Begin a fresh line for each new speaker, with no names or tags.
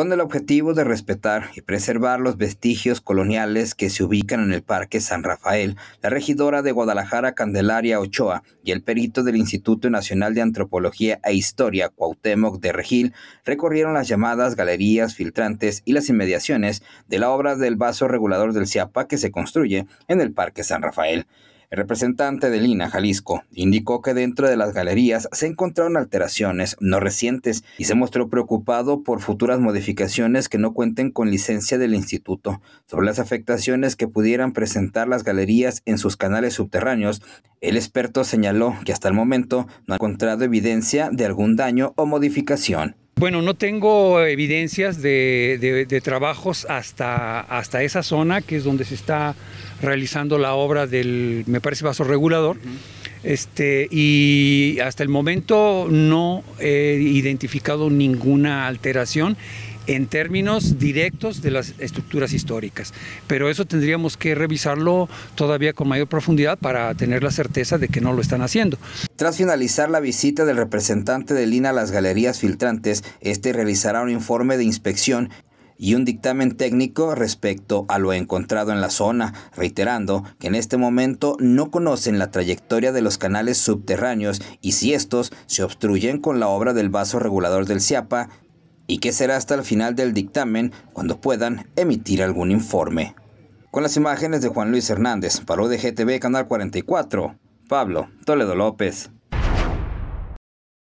con el objetivo de respetar y preservar los vestigios coloniales que se ubican en el Parque San Rafael, la regidora de Guadalajara Candelaria Ochoa y el perito del Instituto Nacional de Antropología e Historia Cuauhtémoc de Regil recorrieron las llamadas galerías filtrantes y las inmediaciones de la obra del vaso regulador del CIAPA que se construye en el Parque San Rafael. El representante de Lina, Jalisco, indicó que dentro de las galerías se encontraron alteraciones no recientes y se mostró preocupado por futuras modificaciones que no cuenten con licencia del instituto sobre las afectaciones que pudieran presentar las galerías en sus canales subterráneos. El experto señaló que hasta el momento no ha encontrado evidencia de algún daño o modificación.
Bueno, no tengo evidencias de, trabajos hasta, hasta, esa zona, que es donde se está realizando la obra del, me parece, vaso regulador. Este, y hasta el momento no he identificado ninguna alteración en términos directos de las estructuras históricas. Pero eso tendríamos que revisarlo todavía con mayor profundidad para tener la certeza de que no lo están haciendo.
Tras finalizar la visita del representante de Lina a las galerías filtrantes, este realizará un informe de inspección y un dictamen técnico respecto a lo encontrado en la zona, reiterando que en este momento no conocen la trayectoria de los canales subterráneos y si estos se obstruyen con la obra del vaso regulador del CIAPA, y que será hasta el final del dictamen cuando puedan emitir algún informe. Con las imágenes de Juan Luis Hernández para UDGTV Canal 44, Pablo Toledo López.